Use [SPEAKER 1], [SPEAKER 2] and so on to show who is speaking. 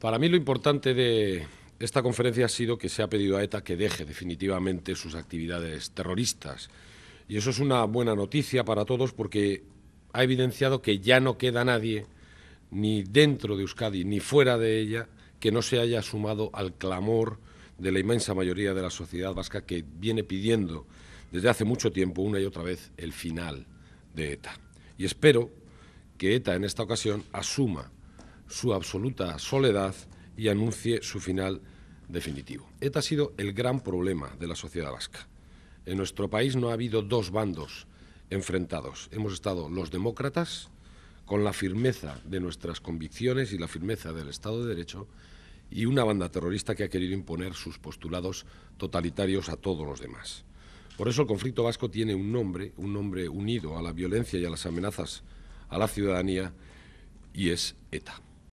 [SPEAKER 1] Para mí lo importante de esta conferencia ha sido que se ha pedido a ETA que deje definitivamente sus actividades terroristas. Y eso es una buena noticia para todos porque ha evidenciado que ya no queda nadie, ni dentro de Euskadi ni fuera de ella, que no se haya sumado al clamor de la inmensa mayoría de la sociedad vasca que viene pidiendo desde hace mucho tiempo una y otra vez el final de ETA. Y espero que ETA en esta ocasión asuma su absoluta soledad y anuncie su final definitivo. ETA ha sido el gran problema de la sociedad vasca. En nuestro país no ha habido dos bandos enfrentados. Hemos estado los demócratas, con la firmeza de nuestras convicciones y la firmeza del Estado de Derecho, y una banda terrorista que ha querido imponer sus postulados totalitarios a todos los demás. Por eso el conflicto vasco tiene un nombre, un nombre unido a la violencia y a las amenazas a la ciudadanía, y es ETA.